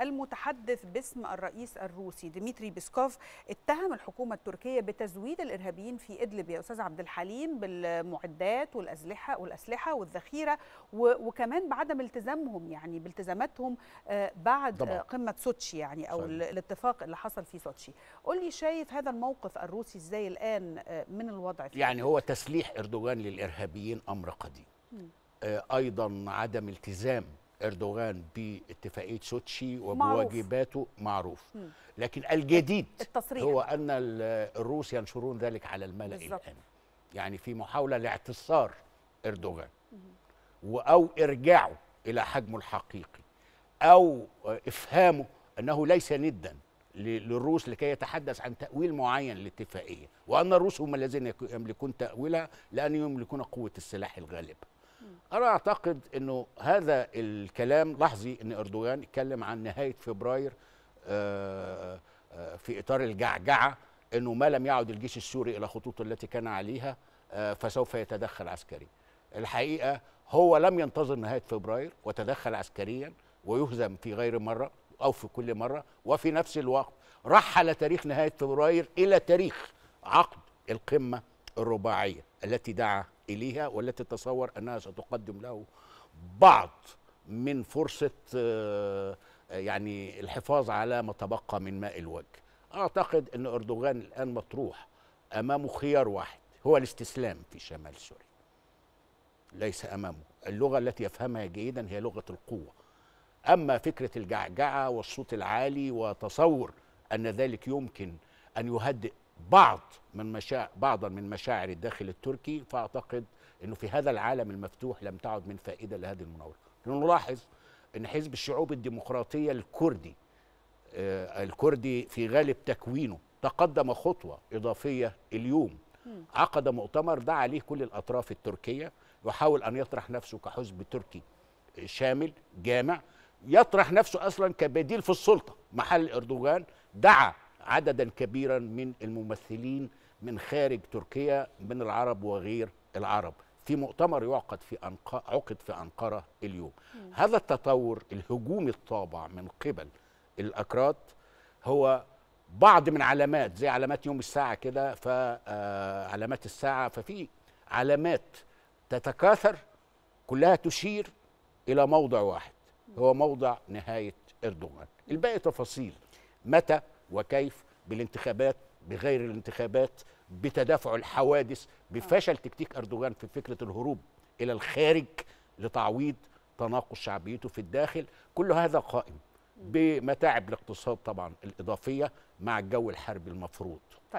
المتحدث باسم الرئيس الروسي ديمتري بيسكوف اتهم الحكومة التركية بتزويد الإرهابيين في إدلب يا أستاذ عبد الحليم بالمعدات والأسلحة والأسلحة والذخيرة وكمان بعدم التزامهم يعني بالتزاماتهم آه، بعد طبعا. قمة سوتشي يعني أو صحيح. الاتفاق اللي حصل في سوتشي قول لي شايف هذا الموقف الروسي إزاي الآن آه، من الوضع فيه؟ يعني هو تسليح إردوغان للإرهابيين أمر قديم آه، أيضا عدم التزام اردوغان باتفاقيه سوتشي وبواجباته معروف, معروف. لكن الجديد التصريح. هو ان الروس ينشرون ذلك على الملا الان يعني في محاوله لاعتصار اردوغان او ارجاعه الى حجمه الحقيقي او افهامه انه ليس ندا للروس لكي يتحدث عن تأويل معين للاتفاقية وأن الروس هم الذين يملكون تأويلها لأن يملكون قوة السلاح الغالبة انا اعتقد انه هذا الكلام لاحظي ان اردوغان اتكلم عن نهايه فبراير آه، آه، في اطار الجعجعه انه ما لم يعد الجيش السوري الى خطوط التي كان عليها آه، فسوف يتدخل عسكري الحقيقه هو لم ينتظر نهايه فبراير وتدخل عسكريا ويهزم في غير مره او في كل مره وفي نفس الوقت رحل تاريخ نهايه فبراير الى تاريخ عقد القمه الرباعيه التي دعا إليها والتي تتصور أنها ستقدم له بعض من فرصة آه، يعني الحفاظ على ما تبقى من ماء الوجه أعتقد أن أردوغان الآن مطروح أمامه خيار واحد هو الاستسلام في شمال سوريا ليس أمامه اللغة التي يفهمها جيدا هي لغة القوة أما فكرة الجعجعة والصوت العالي وتصور أن ذلك يمكن أن يهدئ بعض من مشاع بعضا من مشاعر الداخل التركي فأعتقد أنه في هذا العالم المفتوح لم تعد من فائدة لهذه المناورة نلاحظ أن حزب الشعوب الديمقراطية الكردي آه، الكردي في غالب تكوينه تقدم خطوة إضافية اليوم عقد مؤتمر دعا عليه كل الأطراف التركية وحاول أن يطرح نفسه كحزب تركي آه، شامل جامع يطرح نفسه أصلا كبديل في السلطة محل أردوغان دعا عددا كبيرا من الممثلين من خارج تركيا من العرب وغير العرب في مؤتمر يعقد في أنق... عقد في أنقرة اليوم هذا التطور الهجومي الطابع من قبل الأكراد هو بعض من علامات زي علامات يوم الساعة كده فعلامات آه، الساعة ففي علامات تتكاثر كلها تشير إلى موضع واحد هو موضع نهاية أردوغان الباقي تفاصيل متى وكيف بالانتخابات بغير الانتخابات بتدافع الحوادث بفشل تكتيك اردوغان في فكره الهروب الى الخارج لتعويض تناقص شعبيته في الداخل كل هذا قائم بمتاعب الاقتصاد طبعا الاضافيه مع الجو الحربي المفروض طيب.